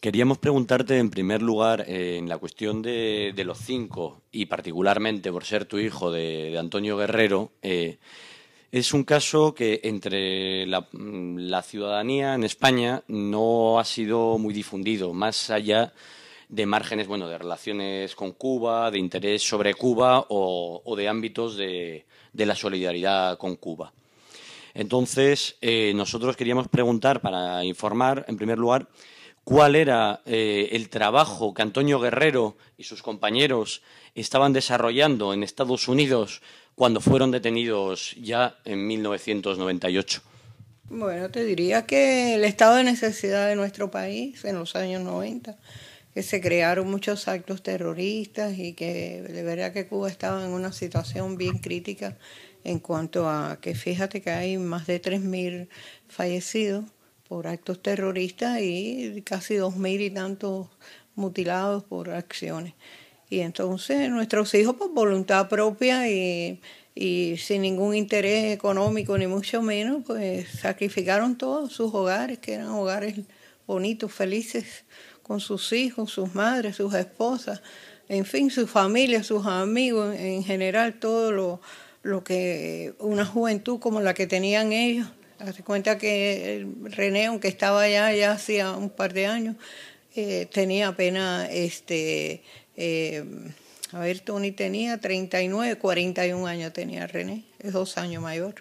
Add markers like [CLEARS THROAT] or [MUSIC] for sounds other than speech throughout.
Queríamos preguntarte en primer lugar eh, en la cuestión de, los cinco y particularmente por ser tu hijo de, Antonio Guerrero. Eh, es un caso que entre la, ciudadanía en España no ha sido muy difundido, más allá de márgenes, bueno, de relaciones con Cuba, de interés sobre Cuba o, de ámbitos de, la solidaridad con Cuba. Entonces, eh, nosotros queríamos preguntar para informar, en primer lugar, cuál era eh, el trabajo que Antonio Guerrero y sus compañeros estaban desarrollando en Estados Unidos cuando fueron detenidos ya en 1998? Bueno, te diría que el estado de necesidad de nuestro país en los años 90, que se crearon muchos actos terroristas y que de verdad que Cuba estaba en una situación bien crítica en cuanto a que fíjate que hay más de 3.000 fallecidos por actos terroristas y casi dos mil y tantos mutilados por acciones. Y entonces nuestros hijos por voluntad propia y, sin ningún interés económico ni mucho menos, pues sacrificaron todos sus hogares, que eran hogares bonitos, felices, con sus hijos, sus madres, sus esposas, en fin, sus familias, sus amigos, en, general todo lo, lo que una juventud como la que tenían ellos Hace cuenta que eh, René, aunque estaba allá ya hacía un par de años, eh, tenía apenas, este, eh, a ver, Tony tenía 39, 41 años tenía René, es dos años mayor.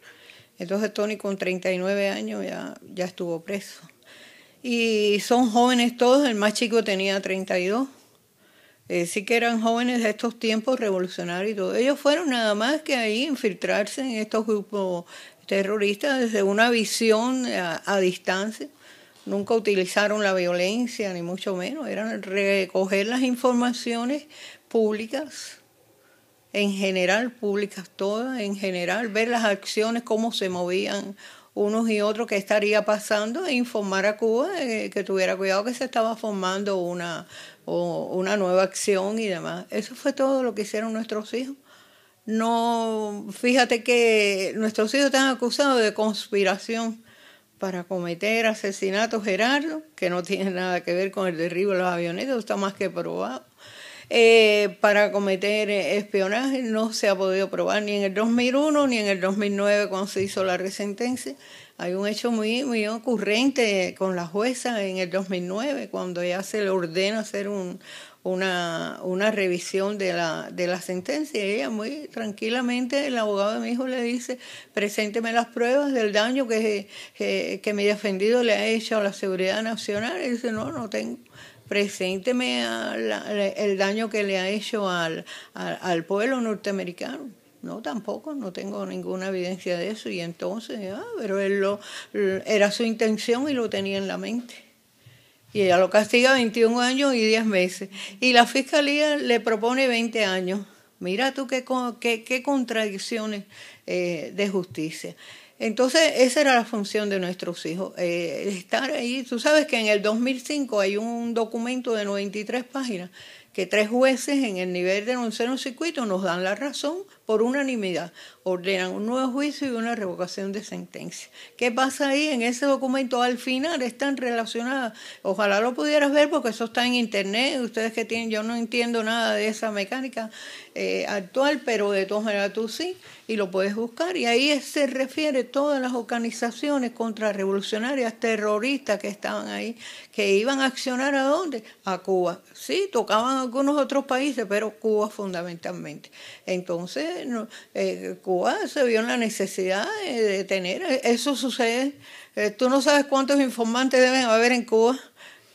Entonces Tony con 39 años ya, ya estuvo preso. Y son jóvenes todos, el más chico tenía 32. sí que eran jóvenes de estos tiempos revolucionarios y todo. Ellos fueron nada más que ahí infiltrarse en estos grupos terroristas desde una visión a, distancia. Nunca utilizaron la violencia, ni mucho menos. Eran recoger las informaciones públicas, en general, públicas todas, en general, ver las acciones, cómo se movían unos y otros, qué estaría pasando, e informar a Cuba que tuviera cuidado que se estaba formando una, o, una nueva acción y demás. Eso fue todo lo que hicieron nuestros hijos. No, fíjate que nuestros hijos están acusados de conspiración para cometer asesinato, Gerardo, que no tiene nada que ver con el derribo de los aviones, está más que probado. Eh, para cometer espionaje no se ha podido probar ni en el 2001 ni en el 2009 cuando se hizo la resentencia. Hay un hecho muy, muy ocurrente con la jueza en el 2009 cuando ya se le ordena hacer un, una, una revisión de la, de la sentencia. Y ella muy tranquilamente, el abogado de mi hijo le dice, presénteme las pruebas del daño que, que, mi defendido le ha hecho a la seguridad nacional. Y dice, no, no tengo presénteme el daño que le ha hecho al, al, pueblo norteamericano. No, tampoco, no tengo ninguna evidencia de eso. Y entonces, ah, pero él lo, era su intención y lo tenía en la mente. Y ella lo castiga 21 años y 10 meses. Y la fiscalía le propone 20 años. Mira tú qué, qué, contradicciones eh, de justicia. Entonces, esa era la función de nuestros hijos, eh, estar ahí. Tú sabes que en el 2005 hay un documento de 93 páginas que tres jueces en el nivel de un circuito nos dan la razón por unanimidad, ordenan un nuevo juicio y una revocación de sentencia. ¿Qué pasa ahí en ese documento? Al final están relacionadas. Ojalá lo pudieras ver porque eso está en internet. Ustedes que tienen, yo no entiendo nada de esa mecánica eh, actual, pero de todas maneras tú sí y lo puedes buscar. Y ahí se refiere todas las organizaciones contrarrevolucionarias, terroristas que estaban ahí, que iban a accionar a dónde? A Cuba. Sí, tocaban algunos otros países, pero Cuba fundamentalmente. Entonces, eh, Cuba se vio en la necesidad de, tener, eso sucede, eh, tú no sabes cuántos informantes deben haber en Cuba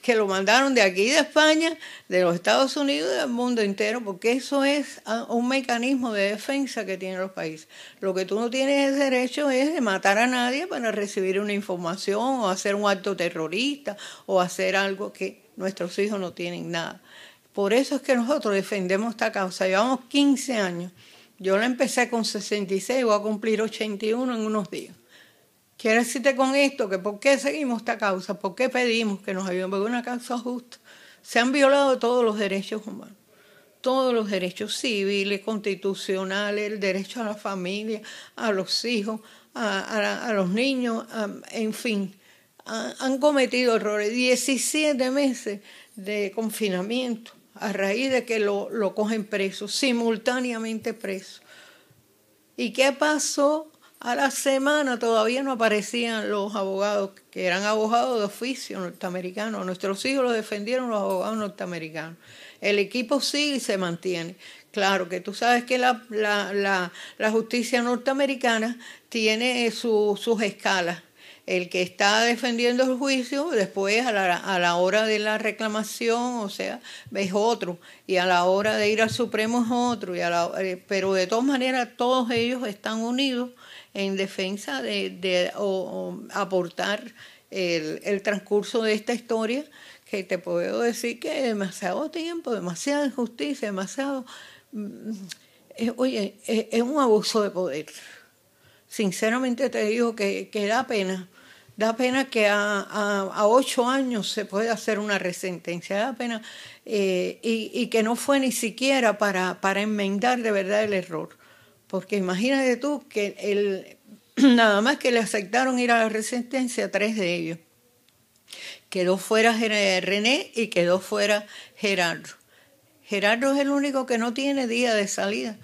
que lo mandaron de aquí, de España, de los Estados Unidos y del mundo entero, porque eso es ah, un mecanismo de defensa que tienen los países. Lo que tú no tienes el derecho es de matar a nadie para recibir una información o hacer un acto terrorista o hacer algo que nuestros hijos no tienen nada. Por eso es que nosotros defendemos esta causa. Llevamos 15 años yo la empecé con 66, voy a cumplir 81 en unos días. Quiero decirte con esto que por qué seguimos esta causa, por qué pedimos que nos ayuden, porque una causa justa. Se han violado todos los derechos humanos, todos los derechos civiles, constitucionales, el derecho a la familia, a los hijos, a, los niños, en fin, han cometido errores. 17 meses de confinamiento a raíz de que lo, cogen preso, simultáneamente preso. ¿Y qué pasó? A la semana todavía no aparecían los abogados, que eran abogados de oficio norteamericanos. Nuestros hijos los defendieron los abogados norteamericanos. El equipo sigue y se mantiene. Claro que tú sabes que la, justicia norteamericana tiene sus escalas el que está defendiendo el juicio, después a la, a la, hora de la reclamación, o sea, es otro, y a la hora de ir al Supremo es otro, y eh, pero de todas maneras todos ellos están unidos en defensa de, de aportar el, transcurso de esta historia, que te puedo decir que demasiado tiempo, demasiada injusticia, demasiado... Mm, mm, eh, oye, es un abuso de poder sinceramente te digo que, da pena. Da pena que a, ocho años se pueda hacer una resentencia, da pena, eh, y, que no fue ni siquiera para, para enmendar de verdad el error. Porque imagínate tú que el, [CLEARS THROAT] nada más que le aceptaron ir a la a tres de ellos. Quedó fuera René y quedó fuera Gerardo. Gerardo es el único que no tiene día de salida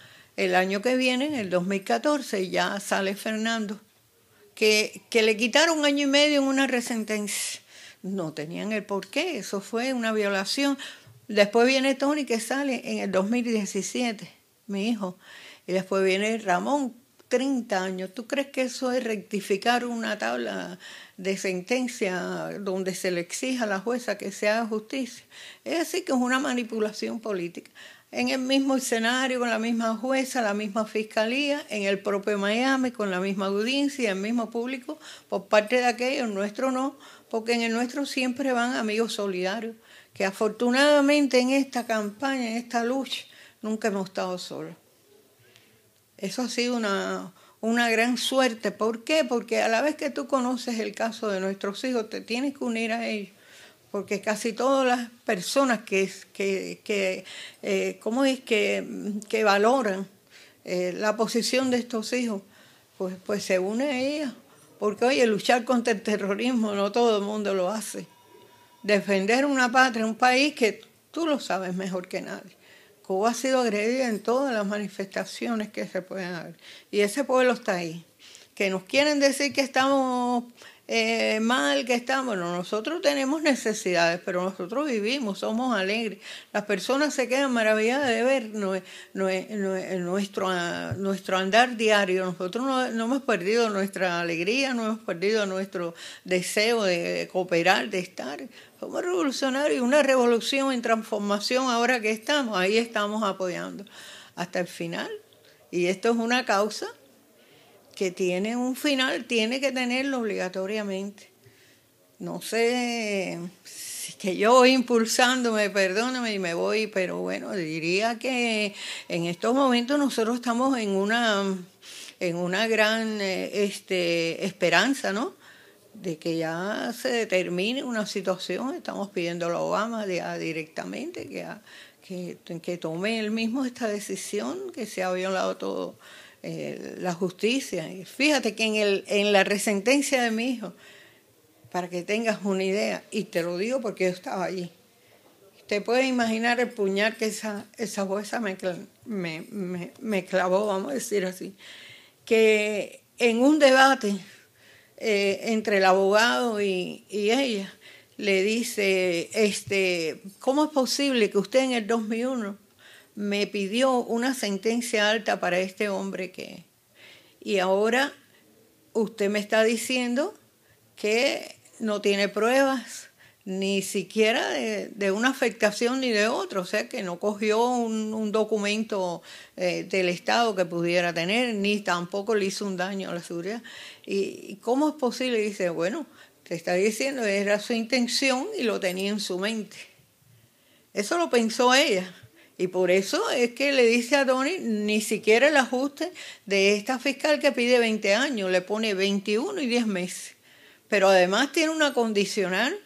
el año que viene, en el 2014, ya sale Fernando, que, que le quitaron un año y medio en una resentencia. No tenían el porqué, eso fue una violación. Después viene Tony que sale en el 2017, mi hijo. Y después viene Ramón, 30 años. ¿Tú crees que eso es rectificar una tabla de sentencia donde se le exija a la jueza que se haga justicia? Es decir, que es una manipulación política en el mismo escenario, con la misma jueza, la misma fiscalía, en el propio Miami, con la misma audiencia, el mismo público, por parte de aquellos, nuestro no, porque en el nuestro siempre van amigos solidarios, que afortunadamente en esta campaña, en esta lucha, nunca hemos estado solos. Eso ha sido una, una gran suerte. ¿Por qué? Porque a la vez que tú conoces el caso de nuestros hijos, te tienes que unir a ellos porque casi todas las personas que, que, que eh, es? que, que valoran eh, la posición de estos hijos, pues, pues se une a ellas. Porque oye, luchar contra el terrorismo no todo el mundo lo hace. Defender una patria, un país que tú lo sabes mejor que nadie. Cuba ha sido agredida en todas las manifestaciones que se pueden haber. Y ese pueblo está ahí. Que nos quieren decir que estamos eh, mal que estamos, nosotros tenemos necesidades, pero nosotros vivimos, somos alegres. Las personas se quedan maravilladas de ver nuestro, nuestro andar diario. Nosotros no, hemos perdido nuestra alegría, no hemos perdido nuestro deseo de, cooperar, de estar. Somos revolucionarios, una revolución en transformación ahora que estamos, ahí estamos apoyando hasta el final. Y esto es una causa que tiene un final, tiene que tenerlo obligatoriamente. No sé si que yo voy impulsándome, perdóname y me voy, pero bueno, diría que en estos momentos nosotros estamos en una, en una gran eh, este, esperanza, ¿no? de que ya se determine una situación, estamos pidiendo a Obama ah, directamente que, ah, que, que tome él mismo esta decisión, que se ha violado todo, eh, la justicia. Y fíjate que en, el, en la resentencia de mi hijo, para que tengas una idea, y te lo digo porque yo estaba allí, te puedes imaginar el puñal que esa, esa jueza me, clavó, vamos a decir así, que en un debate eh, entre el abogado y, ella, le dice, este, ¿cómo es posible que usted en el 2001 me pidió una sentencia alta para este hombre que... Y ahora usted me está diciendo que no tiene pruebas, ni siquiera de, una afectación ni de otro, o sea que no cogió un, documento eh, del Estado que pudiera tener, ni tampoco le hizo un daño a la seguridad. ¿Y cómo es posible? Dice, bueno, te está diciendo, era su intención y lo tenía en su mente. Eso lo pensó ella. Y por eso es que le dice a Tony, ni siquiera el ajuste de esta fiscal que pide 20 años, le pone 21 y 10 meses. Pero además tiene una condicional,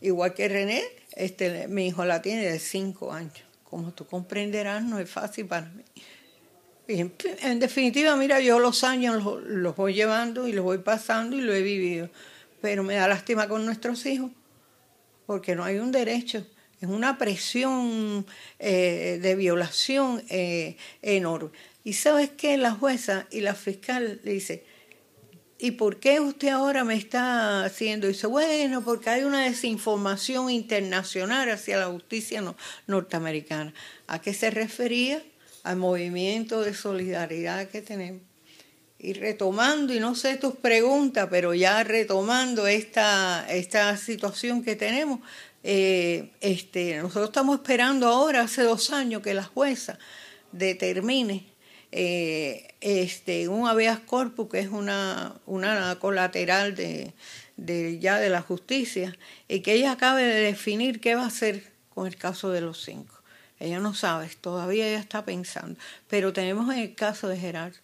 igual que René, este, mi hijo la tiene de 5 años. Como tú comprenderás, no es fácil para mí. en, definitiva, mira, yo los años los, los voy llevando y los voy pasando y lo he vivido. Pero me da lástima con nuestros hijos, porque no hay un derecho. Es una presión eh, de violación eh, enorme. Y sabes qué? la jueza y la fiscal le dice, ¿y por qué usted ahora me está haciendo? Y dice, bueno, porque hay una desinformación internacional hacia la justicia norteamericana. ¿A qué se refería? Al movimiento de solidaridad que tenemos. Y retomando, y no sé tus preguntas, pero ya retomando esta, esta situación que tenemos, eh, este, nosotros estamos esperando ahora, hace dos años, que la jueza determine eh, este, un habeas corpus, que es una, una colateral de, de, ya de la justicia, y que ella acabe de definir qué va a hacer con el caso de los cinco. Ella no sabe, todavía ella está pensando. Pero tenemos el caso de Gerardo.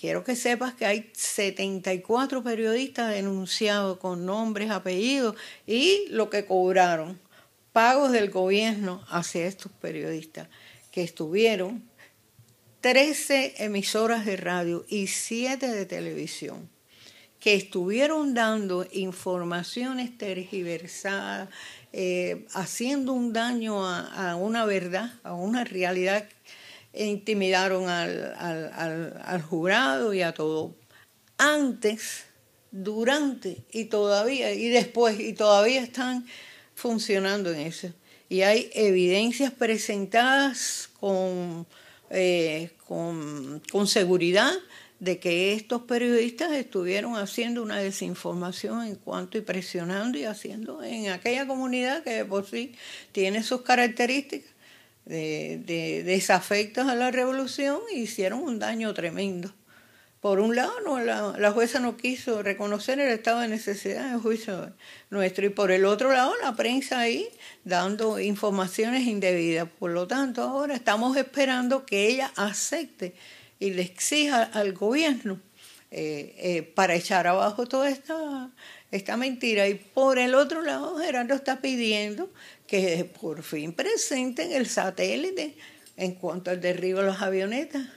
Quiero que sepas que hay 74 periodistas denunciados con nombres, apellidos y lo que cobraron, pagos del gobierno hacia estos periodistas que estuvieron 13 emisoras de radio y 7 de televisión que estuvieron dando informaciones tergiversadas, eh, haciendo un daño a, una verdad, a una realidad intimidaron al, jurado y a todo. Antes, durante y todavía, y después, y todavía están funcionando en eso. Y hay evidencias presentadas con, eh, con, con, seguridad de que estos periodistas estuvieron haciendo una desinformación en cuanto y presionando y haciendo en aquella comunidad que por sí tiene sus características de, desafectos a la revolución e hicieron un daño tremendo. Por un lado, la, jueza no quiso reconocer el estado de necesidad en juicio nuestro y por el otro lado, la prensa ahí dando informaciones indebidas. Por lo tanto, ahora estamos esperando que ella acepte y le exija al gobierno eh, eh, para echar abajo toda esta, esta mentira. Y por el otro lado, Gerardo está pidiendo que por fin presenten el satélite en cuanto al derribo de las avionetas.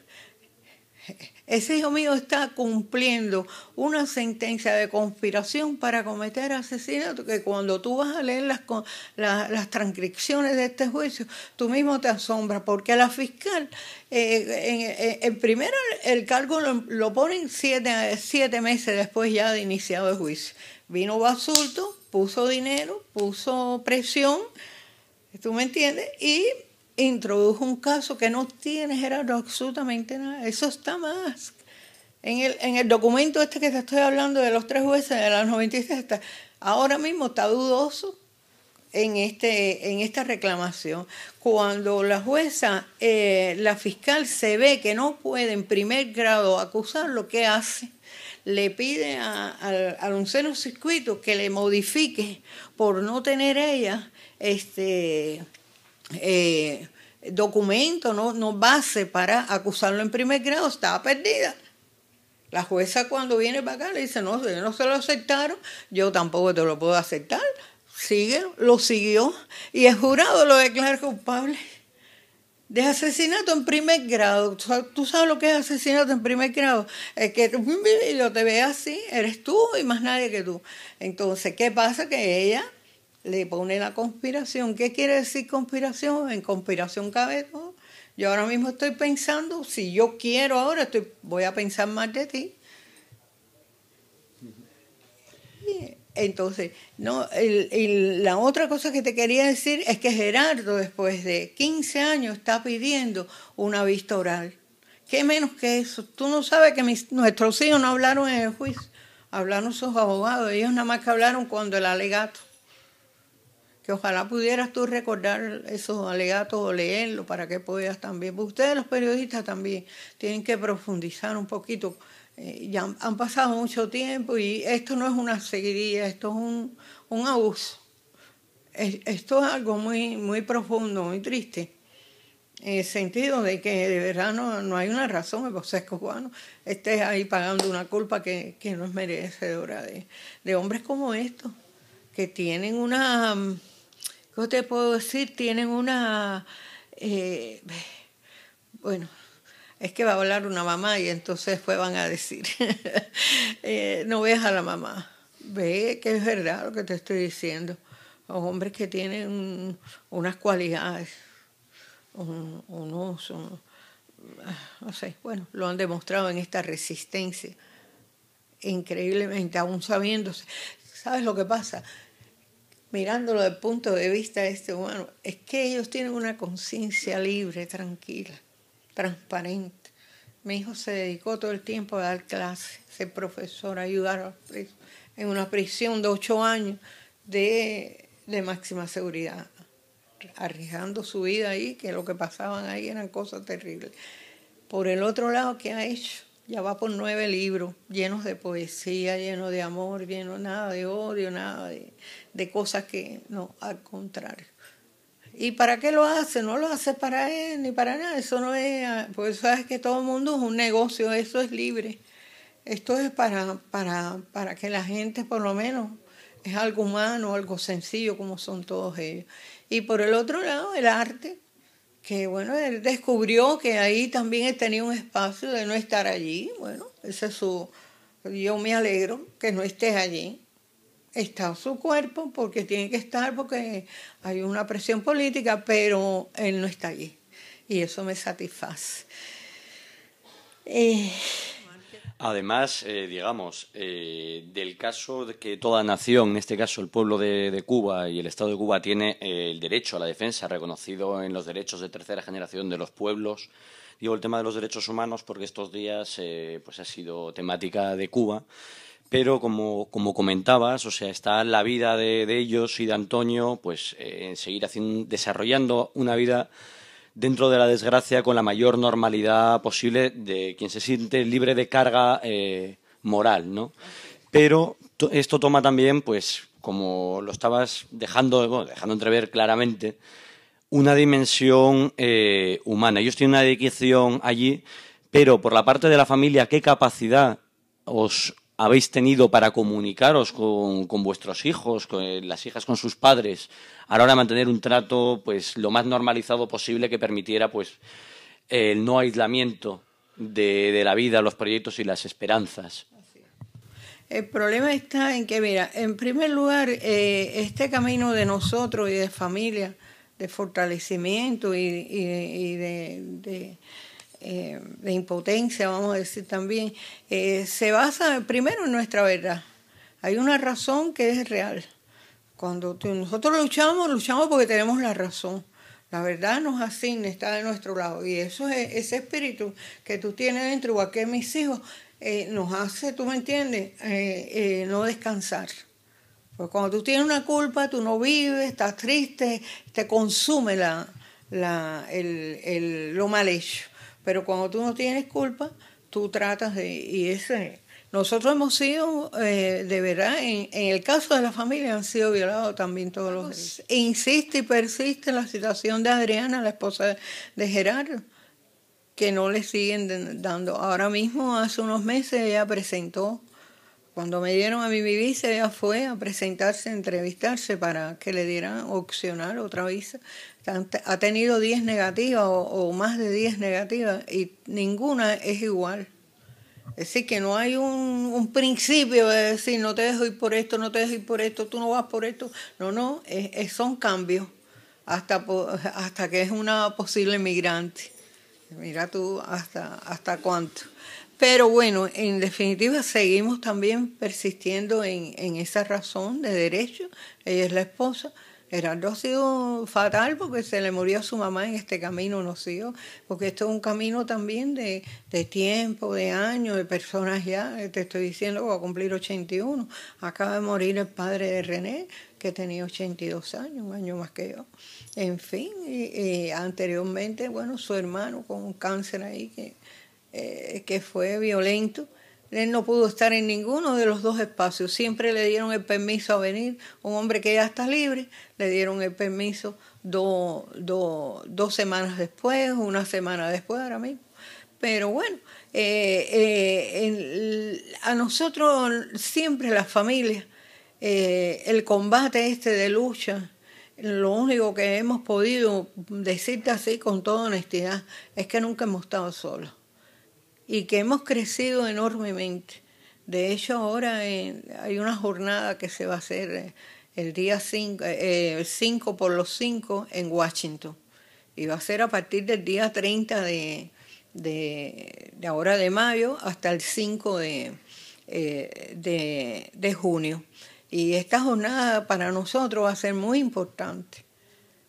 Ese hijo mío está cumpliendo una sentencia de conspiración para cometer asesinato, que cuando tú vas a leer las, transcripciones de este juicio, tú mismo te asombras, porque a la fiscal, eh, en, en, el cargo lo, ponen siete meses después ya de iniciado el juicio. Vino Basulto, puso dinero, puso presión, ¿tú me entiendes? Y introdujo un caso que no tiene Gerardo absolutamente nada. Eso está más. En el, en el documento este que te estoy hablando de los tres jueces de las 96, ahora mismo está dudoso en, este, en esta reclamación. Cuando la jueza, eh, la fiscal se ve que no puede en primer grado acusar, lo que hace le pide a, al circuito que le modifique por no tener ella este eh, documento, no, no base para acusarlo en primer grado, estaba perdida. La jueza cuando viene para acá le dice, no, no se lo aceptaron, yo tampoco te lo puedo aceptar. Sigue, lo siguió y el jurado lo declaró culpable de asesinato en primer grado. ¿Tú sabes lo que es asesinato en primer grado? Es que [LAUGHS] lo te ve así, eres tú y más nadie que tú. Entonces, ¿qué pasa? Que ella le pone la conspiración. ¿Qué quiere decir conspiración? En conspiración cabe todo. Yo ahora mismo estoy pensando, si yo quiero ahora, estoy, voy a pensar más de ti. Entonces, no, la otra cosa que te quería decir es que Gerardo, después de 15 años, está pidiendo una vista oral. ¿Qué menos que eso? Tú no sabes que mis, nuestros hijos no hablaron en el juicio, hablaron sus abogados, ellos nada más que hablaron cuando el alegato. Que ojalá pudieras tú recordar esos alegatos o leerlos para que puedas también. ustedes los periodistas también tienen que profundizar un poquito eh, ya han, pasado mucho tiempo y esto no es una seguiría, esto es un, abuso. esto es algo muy, muy profundo, muy triste, en el sentido de que de verdad no, hay una razón el que cubano esté ahí pagando una culpa que, no es merecedora de, de hombres como estos, que tienen una, ¿qué te puedo decir? Tienen una, eh, bueno, es que va a hablar una mamá y entonces fue van a decir, [LAUGHS] eh, no veas a la mamá, ve que es verdad lo que te estoy diciendo. Los hombres que tienen unas cualidades, un, unos, ah, no sé, bueno, lo han demostrado en esta resistencia, increíblemente, aún sabiéndose. ¿Sabes lo que pasa? Mirándolo desde el punto de vista de este humano, es que ellos tienen una conciencia libre, tranquila transparente. Mi hijo se dedicó todo el tiempo a dar clases, ser profesor, ayudar a los presos en una prisión de ocho años de, máxima seguridad, arriesgando su vida ahí, que lo que pasaban ahí eran cosas terribles. Por el otro lado, ¿qué ha hecho? Ya va por nueve libros, llenos de poesía, llenos de amor, llenos nada de odio, nada de, de cosas que no, al contrario. ¿Y para qué lo hace? No lo hace para él ni para nada. Eso no es, pues sabes que todo el mundo es un negocio, eso es libre. Esto es para, para, para que la gente, por lo menos, es algo humano, algo sencillo, como son todos ellos. Y por el otro lado, el arte, que bueno, él descubrió que ahí también tenía un espacio de no estar allí. Bueno, ese es su. Yo me alegro que no estés allí, está su cuerpo porque tiene que estar, porque hay una presión política, pero él no está allí. Y eso me satisface. Eh, Además, eh, digamos, eh, del caso de que toda nación, en este caso el pueblo de, de Cuba y el Estado de Cuba, tiene el derecho a la defensa reconocido en los derechos de tercera generación de los pueblos. Digo el tema de los derechos humanos porque estos días pues ha sido temática de Cuba. Pero como, comentabas, o sea, está la vida de, ellos y de Antonio, pues eh, en seguir haciendo, desarrollando una vida dentro de la desgracia con la mayor normalidad posible de quien se siente libre de carga eh, moral, ¿no? Pero esto toma también, pues, como lo estabas dejando, dejando entrever claramente, una dimensión eh, humana. Ellos tienen una dedicación allí, pero por la parte de la familia, ¿qué capacidad os, habéis tenido para comunicaros con, con vuestros hijos, con eh, las hijas con sus padres, a la hora de mantener un trato pues lo más normalizado posible que permitiera pues el no aislamiento de, de la vida, los proyectos y las esperanzas. El problema está en que, mira, en primer lugar, eh, este camino de nosotros y de familia, de fortalecimiento y, de eh, de impotencia, vamos a decir también, eh, se basa primero en nuestra verdad. Hay una razón que es real. Cuando nosotros luchamos, luchamos porque tenemos la razón. La verdad nos asigna, está de nuestro lado. Y eso es, ese espíritu que tú tienes dentro, igual que mis hijos, eh, nos hace, tú me entiendes, no descansar. Porque cuando tú tienes una culpa, tú no vives, estás triste, te consume la, la, lo mal hecho. Pero cuando tú no tienes culpa, tú tratas de... Y ese, nosotros hemos sido, eh, de verdad, en, en, el caso de la familia han sido violados también todos los días. Pues e insiste y persiste la situación de Adriana, la esposa de Gerardo, que no le siguen dando. Ahora mismo, hace unos meses, ella presentó cuando me dieron a mi visa, ella fue a presentarse, a entrevistarse para que le dieran opcional otra visa. Ha tenido 10 negativas o, más de 10 negativas y ninguna es igual. Es decir, que no hay un, principio de decir, no te dejo ir por esto, no te dejo ir por esto, tú no vas por esto. No, no, son cambios hasta, hasta que es una posible migrante. Mira tú hasta, hasta cuánto. Pero bueno, en definitiva seguimos también persistiendo en, esa razón de derecho. Ella es la esposa. Gerardo ha sido fatal porque se le murió a su mamá en este camino, no porque esto es un camino también de, de tiempo, de años, de personas ya, te estoy diciendo, va a cumplir 81, acaba de morir el padre de René, que tenía 82 años, un año más que yo. En fin, anteriormente, bueno, su hermano con un cáncer ahí que, eh, que fue violento, él no pudo estar en ninguno de los dos espacios. Siempre le dieron el permiso a venir. Un hombre que ya está libre, le dieron el permiso dos semanas después, una semana después ahora mismo. Pero bueno, eh, eh, a nosotros siempre las familias, el combate este de lucha, lo único que hemos podido decirte así con toda honestidad es que nunca hemos estado solos y que hemos crecido enormemente. De hecho, ahora eh, hay una jornada que se va a hacer eh, el día 5 eh, por los 5 en Washington. Y va a ser a partir del día 30 de, ahora de mayo hasta el 5 de, eh, de, de junio. Y esta jornada para nosotros va a ser muy importante.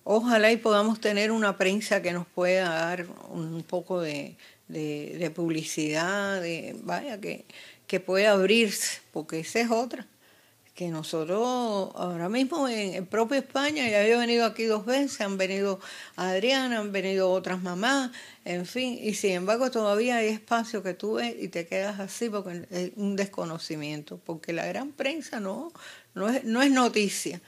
Ojalá y podamos tener una prensa que nos pueda dar un poco de, de, publicidad, vaya, que, que puede abrirse, porque esa es otra. Que nosotros ahora mismo en, el propio España, ya había venido aquí dos veces, han venido Adriana, han venido otras mamás, en fin, y sin embargo todavía hay espacio que tú ves y te quedas así porque es un desconocimiento, porque la gran prensa no, no es noticia.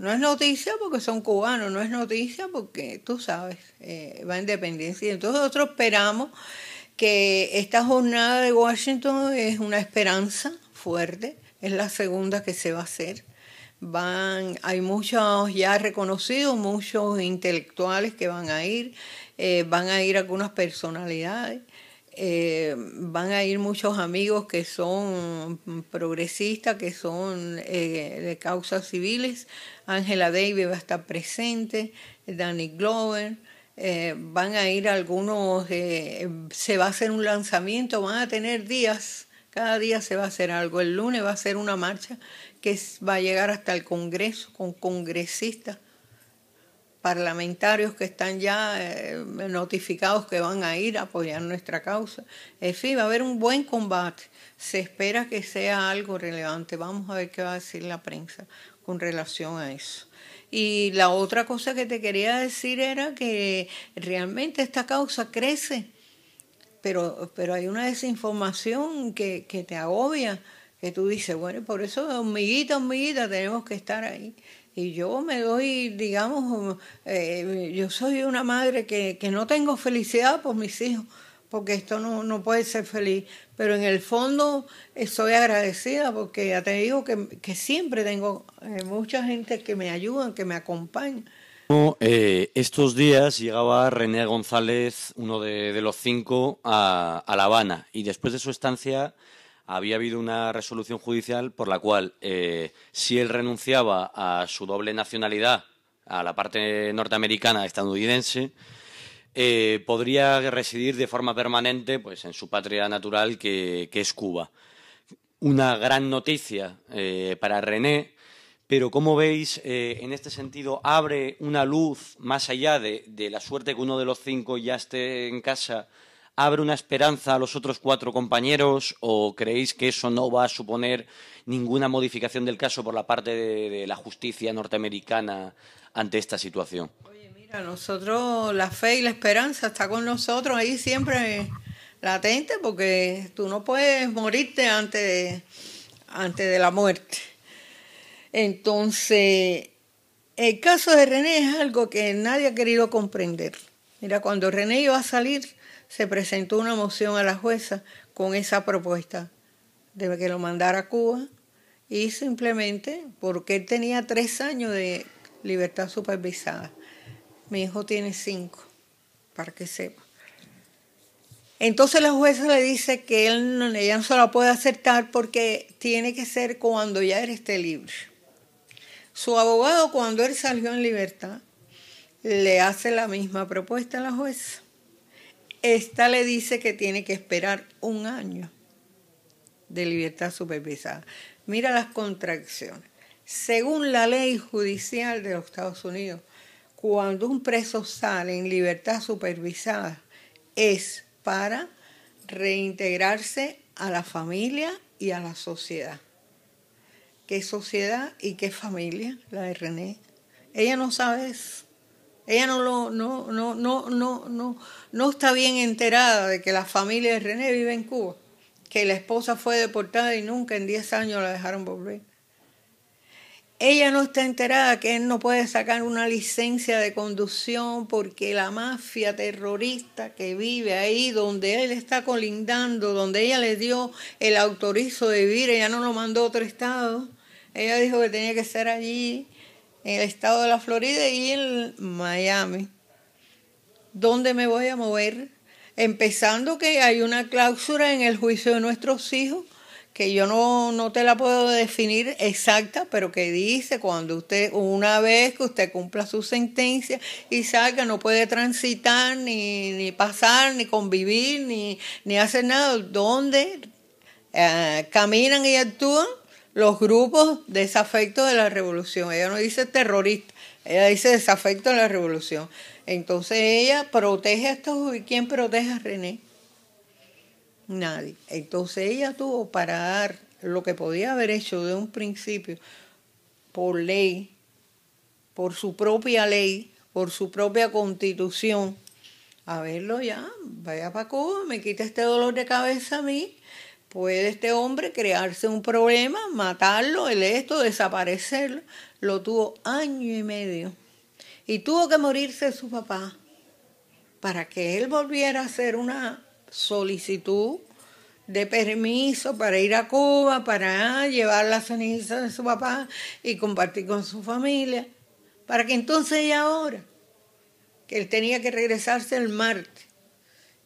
No es noticia porque son cubanos, no es noticia porque, tú sabes, eh, va a independencia. Entonces nosotros esperamos que esta jornada de Washington es una esperanza fuerte, es la segunda que se va a hacer. Van, hay muchos ya reconocidos, muchos intelectuales que van a ir, eh, van a ir algunas personalidades. Eh, van a ir muchos amigos que son progresistas, que son eh, de causas civiles. Angela Davis va a estar presente, Danny Glover. Eh, van a ir algunos, se va a hacer un lanzamiento, van a tener días, cada día se va a hacer algo. El lunes va a ser una marcha que va a llegar hasta el Congreso con congresistas parlamentarios que están ya eh, notificados que van a ir a apoyar nuestra causa. En fin, va a haber un buen combate. Se espera que sea algo relevante. Vamos a ver qué va a decir la prensa con relación a eso. Y la otra cosa que te quería decir era que realmente esta causa crece, pero, pero hay una desinformación que, te agobia, que tú dices, bueno, por eso, hormiguita, hormiguita, tenemos que estar ahí y yo me doy, digamos, eh, yo soy una madre que, que, no tengo felicidad por mis hijos, porque esto no, puede ser feliz, pero en el fondo estoy agradecida porque ya te digo que, que siempre tengo eh, mucha gente que me ayuda, que me acompaña. Eh, estos días llegaba René González, uno de, de los cinco, a, a La Habana y después de su estancia había habido una resolución judicial por la cual eh, si él renunciaba a su doble nacionalidad, a la parte norteamericana estadounidense, eh, podría residir de forma permanente pues, en su patria natural que, es Cuba. Una gran noticia eh, para René, pero como veis, en este sentido abre una luz más allá de, de la suerte que uno de los cinco ya esté en casa abre una esperanza a los otros cuatro compañeros o creéis que eso no va a suponer ninguna modificación del caso por la parte de, la justicia norteamericana ante esta situación? Oye, mira, nosotros la fe y la esperanza está con nosotros ahí siempre latente porque tú no puedes morirte antes antes de la muerte. Entonces, el caso de René es algo que nadie ha querido comprender. Mira, cuando René iba a salir, se presentó una moción a la jueza con esa propuesta de que lo mandara a Cuba y simplemente porque él tenía tres años de libertad supervisada. Mi hijo tiene cinco, para que sepa. Entonces la jueza le dice que él ella no se la puede aceptar porque tiene que ser cuando ya él esté libre. Su abogado, cuando él salió en libertad, le hace la misma propuesta a la jueza. Esta le dice que tiene que esperar un año de libertad supervisada. Mira las contracciones. Según la ley judicial de los Estados Unidos, cuando un preso sale en libertad supervisada es para reintegrarse a la familia y a la sociedad. ¿Qué sociedad y qué familia? La de René. Ella no sabe eso. Ella no, lo, no, no, no, no, no, no está bien enterada de que la familia de René vive en Cuba, que la esposa fue deportada y nunca en 10 años la dejaron volver. Ella no está enterada que él no puede sacar una licencia de conducción porque la mafia terrorista que vive ahí, donde él está colindando, donde ella le dio el autorizo de vivir, ella no lo mandó a otro estado, ella dijo que tenía que ser allí en el estado de la Florida y en Miami. ¿Dónde me voy a mover? Empezando que hay una cláusula en el juicio de nuestros hijos que yo no, no te la puedo definir exacta, pero que dice cuando usted, una vez que usted cumpla su sentencia y salga, no puede transitar, ni, pasar, ni convivir, ni, ni hacer nada, donde eh, caminan y actúan los grupos desafectos de la revolución. Ella no dice terrorista, ella dice desafecto de la revolución. Entonces ella protege a estos. ¿Y quién protege a René? Nadie. Entonces ella tuvo para dar lo que podía haber hecho de un principio por ley, por su propia ley, por su propia constitución. A verlo ya, vaya para Cuba, me quita este dolor de cabeza a mí puede este hombre crearse un problema, matarlo, el esto, desaparecerlo. Lo tuvo año y medio. Y tuvo que morirse su papá para que él volviera a hacer una solicitud de permiso para ir a Cuba, para llevar la ceniza de su papá y compartir con su familia. Para que entonces y ahora, que él tenía que regresarse el martes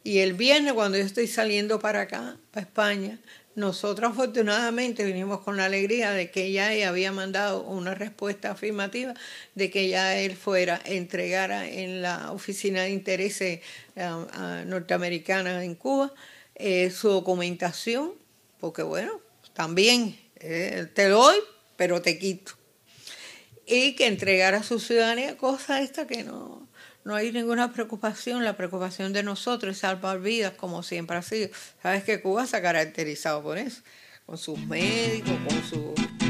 y el viernes, cuando yo estoy saliendo para acá, para España, nosotros afortunadamente vinimos con la alegría de que ya él había mandado una respuesta afirmativa de que ya él fuera, entregara en la Oficina de Intereses Norteamericana en Cuba eh, su documentación, porque bueno, también eh, te doy, pero te quito. Y que entregara su ciudadanía, cosa esta que no, no hay ninguna preocupación, la preocupación de nosotros es salvar vidas como siempre ha sido. Sabes que Cuba se ha caracterizado por eso, con sus médicos, con sus